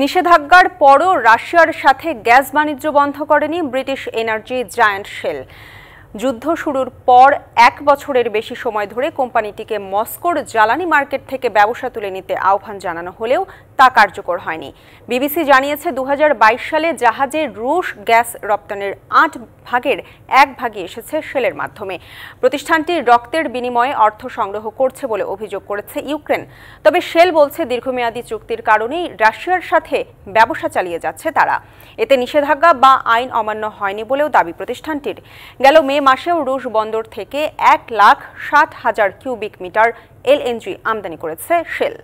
নিষেধাজ্ঞার পরও রাশিয়ার সাথে গ্যাস বাণিজ্য বন্ধ করেনি ব্রিটিশ এনার্জি জায়ান্ট শেল যুদ্ধ শুরুর পর এক বছরের বেশি সময় ধরে কোম্পানিটিকে মস্কোর জ্বালানি মার্কেট থেকে ব্যবসা তুলে নিতে আহ্বান জানানো হলেও তা কার্যকর হয়নি বিবিসি জানিয়েছে দু সালে জাহাজে রুশ গ্যাস রপ্তানির আট ভাগের এক ভাগে এসেছে সেলের মাধ্যমে প্রতিষ্ঠানটি রক্তের বিনিময়ে অর্থ সংগ্রহ করছে বলে অভিযোগ করেছে ইউক্রেন তবে সেল বলছে দীর্ঘমেয়াদী চুক্তির কারণেই রাশিয়ার সাথে ব্যবসা চালিয়ে যাচ্ছে তারা এতে নিষেধাজ্ঞা বা আইন অমান্য হয়নি বলেও দাবি প্রতিষ্ঠানটির গেল মে মাসেও রুশ বন্দর থেকে এক লাখ সাত হাজার কিউবিক মিটার এলএনজি আমদানি করেছে শেল